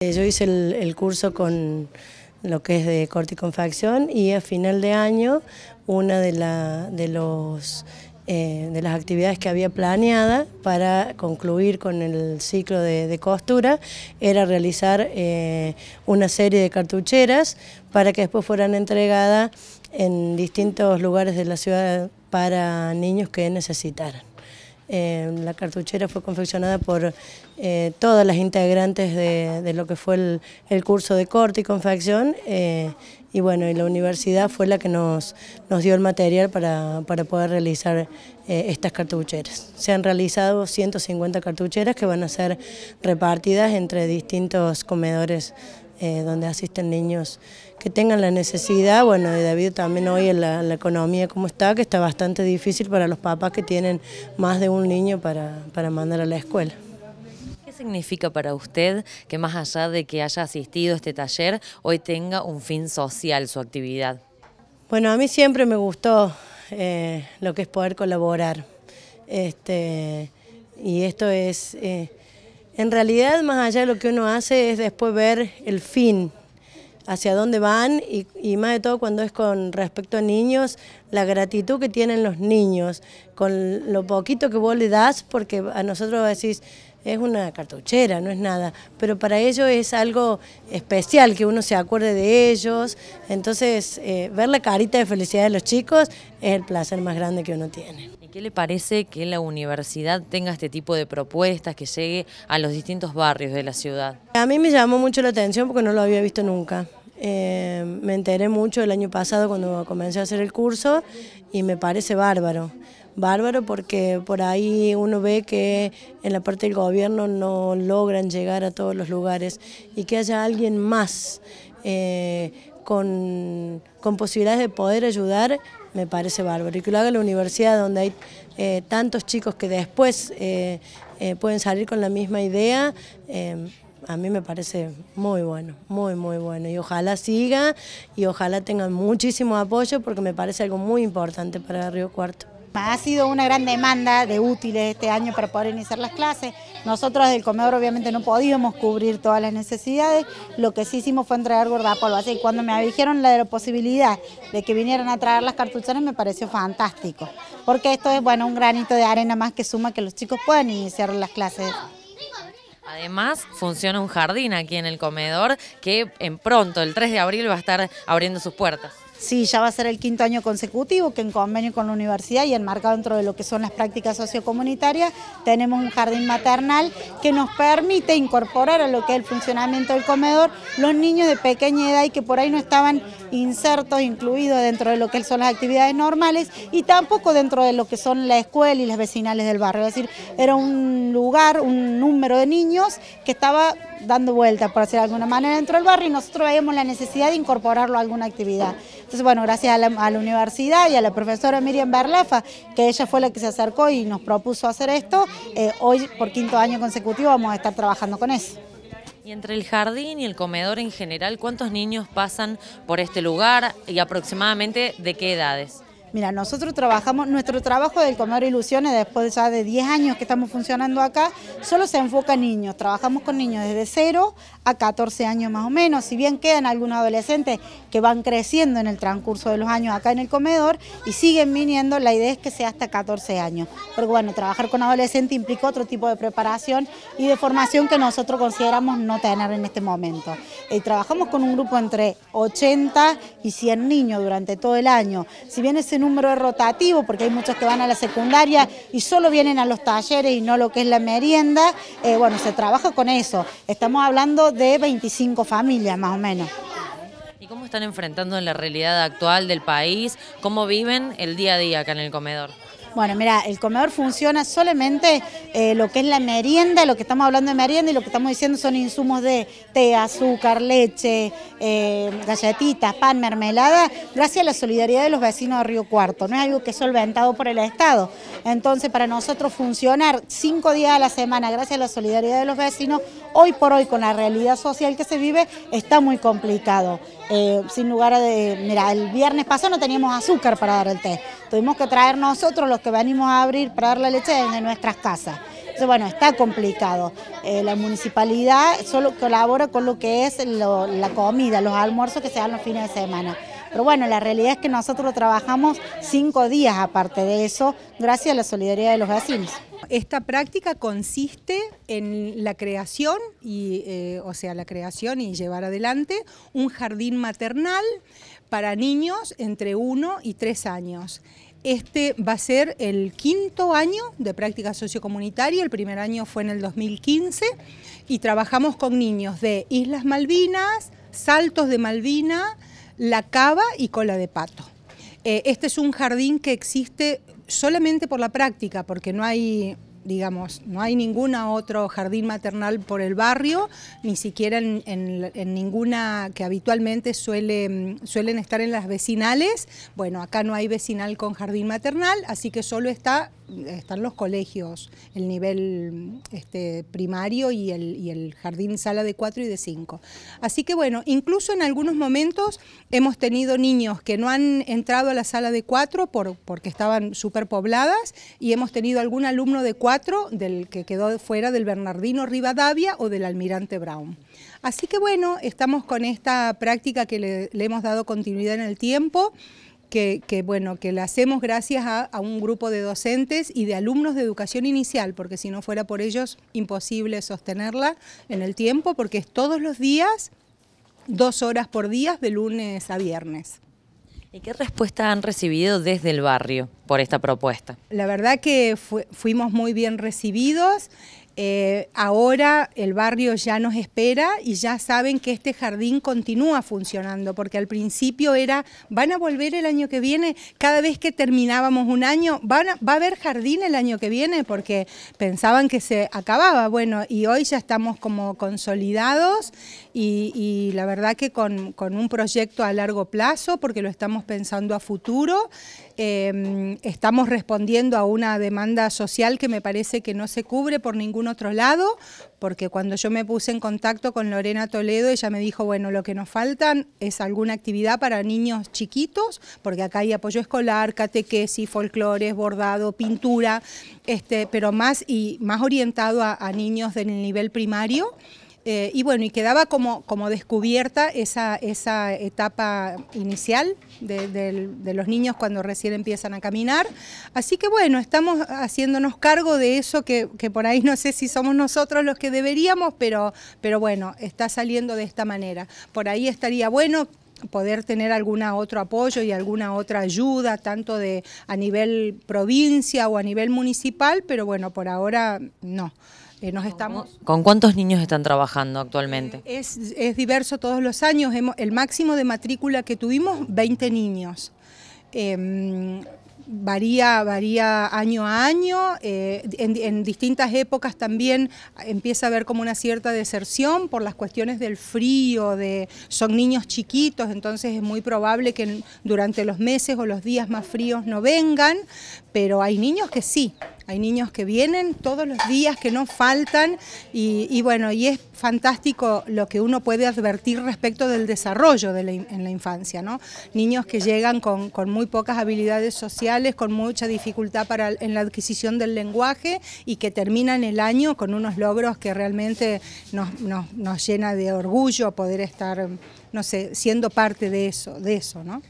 Eh, yo hice el, curso con lo que es de corte y confección y a final de año una de, la, de, los, eh, de las actividades que había planeada para concluir con el ciclo de, costura era realizar eh, una serie de cartucheras para que después fueran entregadas en distintos lugares de la ciudad para niños que necesitaran. Em, la cartuchera fue confeccionada por eh, todas las integrantes de, lo que fue el, curso de corte y confección eh, y bueno, la universidad fue la que nos, dio el material para, para poder realizar eh, estas cartucheras. Se han realizado 150 cartucheras que van a ser repartidas entre distintos comedores donde asisten niños que tengan la necesidad, bueno, y David también hoy en la, economía como está, que está bastante difícil para los papás que tienen más de un niño para, mandar a la escuela. ¿Qué significa para usted que más allá de que haya asistido a este taller, hoy tenga un fin social su actividad? Bueno, a mí siempre me gustó eh, lo que es poder colaborar. Este, y esto es, eh, en realidad, más allá de lo que uno hace, es después ver el fin hacia dónde van y, más de todo cuando es con respecto a niños, la gratitud que tienen los niños, con lo poquito que vos le das, porque a nosotros decís, es una cartuchera, no es nada, pero para ellos es algo especial, que uno se acuerde de ellos, entonces eh, ver la carita de felicidad de los chicos es el placer más grande que uno tiene. ¿Y ¿Qué le parece que la universidad tenga este tipo de propuestas, que llegue a los distintos barrios de la ciudad? A mí me llamó mucho la atención porque no lo había visto nunca. Eh, me enteré mucho el año pasado cuando comencé a hacer el curso y me parece bárbaro. Bárbaro porque por ahí uno ve que en la parte del gobierno no logran llegar a todos los lugares y que haya alguien más eh, con, posibilidades de poder ayudar me parece bárbaro. Y que lo haga la universidad donde hay eh, tantos chicos que después pueden salir con la misma idea a mí me parece muy bueno, muy, muy bueno. Y ojalá siga y ojalá tengan muchísimo apoyo porque me parece algo muy importante para Río Cuarto. Ha sido una gran demanda de útiles este año para poder iniciar las clases. Nosotros del comedor obviamente no podíamos cubrir todas las necesidades. Lo que sí hicimos fue entregar polvo. Así que cuando me dijeron la, de la posibilidad de que vinieran a traer las cartucheras me pareció fantástico. Porque esto es bueno un granito de arena más que suma que los chicos puedan iniciar las clases. Además, funciona un jardín aquí en el comedor que en pronto, el 3 de abril, va a estar abriendo sus puertas. Sí, ya va a ser el quinto año consecutivo que en convenio con la universidad y enmarcado dentro de lo que son las prácticas sociocomunitarias, tenemos un jardín maternal que nos permite incorporar a lo que es el funcionamiento del comedor los niños de pequeña edad y que por ahí no estaban insertos, incluidos dentro de lo que son las actividades normales y tampoco dentro de lo que son la escuela y las vecinales del barrio. Es decir, era un lugar, un número de niños que estaba dando vueltas, por decirlo de alguna manera, dentro del barrio y nosotros vemos la necesidad de incorporarlo a alguna actividad. Entonces, bueno, gracias a la, universidad y a la profesora Miriam Berlafa, que ella fue la que se acercó y nos propuso hacer esto, eh, hoy por quinto año consecutivo vamos a estar trabajando con eso. Y entre el jardín y el comedor en general, ¿cuántos niños pasan por este lugar y aproximadamente de qué edades? Mira, nosotros trabajamos, nuestro trabajo del Comedor Ilusiones, después ya de 10 años que estamos funcionando acá, solo se enfoca en niños. Trabajamos con niños desde 0 a 14 años más o menos. Si bien quedan algunos adolescentes que van creciendo en el transcurso de los años acá en el comedor y siguen viniendo, la idea es que sea hasta 14 años. Pero bueno, trabajar con adolescentes implica otro tipo de preparación y de formación que nosotros consideramos no tener en este momento. Eh, trabajamos con un grupo entre 80 y 100 niños durante todo el año. Si bien ese número rotativo, porque hay muchos que van a la secundaria y solo vienen a los talleres y no lo que es la merienda, eh, bueno, se trabaja con eso. Estamos hablando de 25 familias más o menos. ¿Y cómo están enfrentando en la realidad actual del país? ¿Cómo viven el día a día acá en el comedor? Bueno, mira, el comedor funciona solamente eh, lo que es la merienda, lo que estamos hablando de merienda y lo que estamos diciendo son insumos de té, azúcar, leche, eh, galletitas, pan, mermelada, gracias a la solidaridad de los vecinos de Río Cuarto. No es algo que es solventado por el Estado. Entonces, para nosotros funcionar cinco días a la semana, gracias a la solidaridad de los vecinos, hoy por hoy con la realidad social que se vive, está muy complicado. Eh, sin lugar a... De, mira, el viernes pasado no teníamos azúcar para dar el té. Tuvimos que traer nosotros los los que venimos a abrir para dar la leche desde nuestras casas. Entonces, bueno, está complicado. Eh, la municipalidad solo colabora con lo que es la comida, los almuerzos que se dan los fines de semana. Pero bueno, la realidad es que nosotros trabajamos cinco días aparte de eso, gracias a la solidaridad de los vecinos. Esta práctica consiste en la creación, y, eh, o sea, la creación y llevar adelante un jardín maternal para niños entre 1 y 3 años. Este va a ser el quinto año de práctica sociocomunitaria, el primer año fue en el 2015 y trabajamos con niños de Islas Malvinas, Saltos de Malvina, La Cava y Cola de Pato. Eh, este es un jardín que existe solamente por la práctica, porque no hay digamos, no hay ningún otro jardín maternal por el barrio, ni siquiera en, ninguna que habitualmente suele, mm, suelen estar en las vecinales. Bueno, acá no hay vecinal con jardín maternal, así que solo está están los colegios, el nivel este, primario y el, jardín sala de 4 y de 5. Así que bueno, incluso en algunos momentos hemos tenido niños que no han entrado a la sala de 4 porque estaban pobladas y hemos tenido algún alumno de 4 del que quedó fuera del Bernardino Rivadavia o del Almirante Brown. Así que bueno, estamos con esta práctica que le, le hemos dado continuidad en el tiempo que, bueno, que la hacemos gracias a, un grupo de docentes y de alumnos de educación inicial, porque si no fuera por ellos, imposible sostenerla en el tiempo, porque es todos los días, dos horas por día, de lunes a viernes. ¿Y qué respuesta han recibido desde el barrio por esta propuesta? La verdad que fuimos muy bien recibidos. Eh, ahora el barrio ya nos espera y ya saben que este jardín continúa funcionando, porque al principio era, van a volver el año que viene, cada vez que terminábamos un año, va a haber jardín el año que viene, porque pensaban que se acababa, bueno, y hoy ya estamos como consolidados y, la verdad que con, un proyecto a largo plazo, porque lo estamos pensando a futuro, em, estamos respondiendo a una demanda social que me parece que no se cubre por ningún otro lado, porque cuando yo me puse en contacto con Lorena Toledo, ella me dijo, bueno, lo que nos faltan es alguna actividad para niños chiquitos, porque acá hay apoyo escolar, catequesis, folclores, bordado, pintura, este, pero más y más orientado a, a niños del nivel primario. Eh, y bueno, y quedaba como, como descubierta esa, etapa inicial de, los niños cuando recién empiezan a caminar. Así que bueno, estamos haciéndonos cargo de eso que, por ahí no sé si somos nosotros los que deberíamos, pero, pero bueno, está saliendo de esta manera. Por ahí estaría bueno poder tener algún otro apoyo y alguna otra ayuda, tanto de a nivel provincia o a nivel municipal, pero bueno, por ahora no. Eh, ¿Con cuántos niños están trabajando actualmente? Eh, es, diverso todos los años. el máximo de matrícula que tuvimos, 20 niños. Em, varía, varía año a año, eh, en, distintas épocas también empieza a haber como una cierta deserción por las cuestiones del frío, de son niños chiquitos, entonces es muy probable que durante los meses o los días más fríos no vengan, pero hay niños que sí, hay niños que vienen todos los días, que no faltan, y, bueno, y es fantástico lo que uno puede advertir respecto del desarrollo en la infancia, ¿no? Niños que llegan con muy pocas habilidades sociales, con mucha dificultad en la adquisición del lenguaje y que terminan el año con unos logros que realmente nos, llena de orgullo poder estar, no sé, siendo parte de eso, de eso, ¿no?